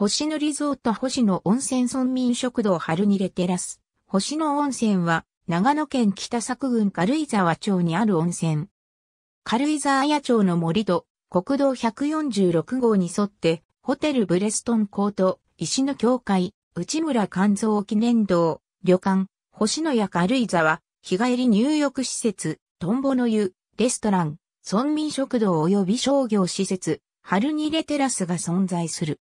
星野リゾート星野温泉村民食堂春にレテラス。星野温泉は、長野県北作郡軽井沢町にある温泉。軽井沢綾町の森戸、国道146号に沿って、ホテルブレストンコート、石の教会、内村勘蔵記念堂、旅館、星野屋軽井沢、日帰り入浴施設、トンボの湯、レストラン、村民食堂及び商業施設、春にレテラスが存在する。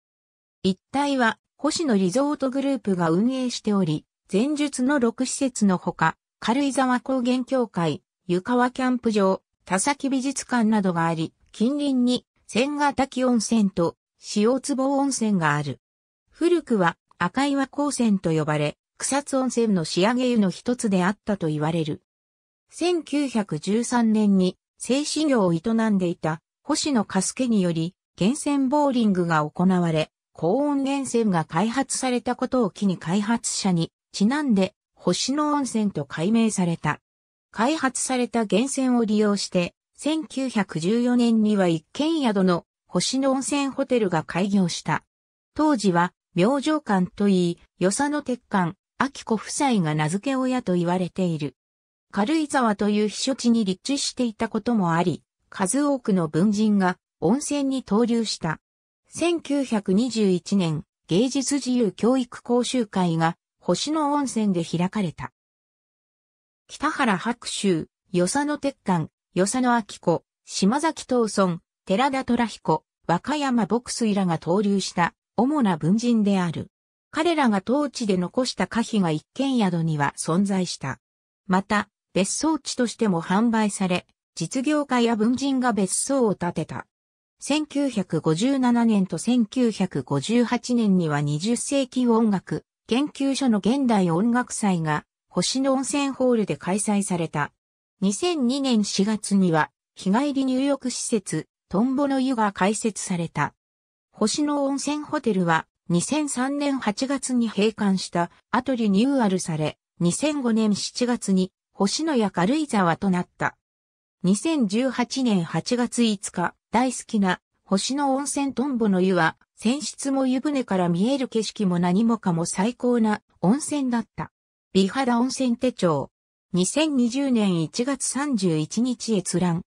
一帯は星野リゾートグループが運営しており、前述の6施設のほか、軽井沢高原協会、湯川キャンプ場、田崎美術館などがあり、近隣に千ヶ滝温泉と塩壺温泉がある。古くは赤岩高専と呼ばれ、草津温泉の仕上げ湯の一つであったと言われる。1913年に製紙業を営んでいた星野カスケにより、源泉ボーリングが行われ、高温源泉が開発されたことを機に開発者にちなんで星野温泉と改名された。開発された源泉を利用して、1914年には一軒宿の星野温泉ホテルが開業した。当時は、明星館といい、与謝野鉄館、秋子夫妻が名付け親と言われている。軽井沢という避暑地に立地していたこともあり、数多くの文人が温泉に投留した。1921年、芸術自由教育講習会が星野温泉で開かれた。北原白秋、与謝野鉄管、与謝野明子、島崎東村、寺田虎彦、和歌山牧水らが登竜した主な文人である。彼らが当地で残した歌碑が一軒宿には存在した。また、別荘地としても販売され、実業家や文人が別荘を建てた。1957年と1958年には20世紀音楽研究所の現代音楽祭が星野温泉ホールで開催された。2002年4月には日帰り入浴施設トンボの湯が開設された。星野温泉ホテルは2003年8月に閉館した後リニューアルされ2005年7月に星野や軽井沢となった。2018年8月5日、大好きな星の温泉トンボの湯は、泉質も湯船から見える景色も何もかも最高な温泉だった。美肌温泉手帳。2020年1月31日閲覧。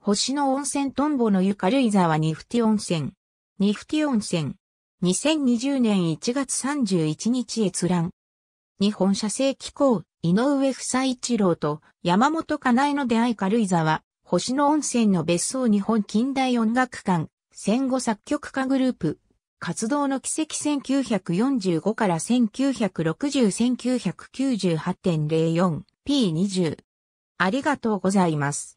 星の温泉トンボの湯軽井沢ニフティ温泉。ニフティ温泉。2020年1月31日閲覧。日本社製機構、井上夫妻一郎と山本かなえの出会い軽井沢、星野温泉の別荘日本近代音楽館、戦後作曲家グループ、活動の奇跡1945から 1960-1998.04P20。ありがとうございます。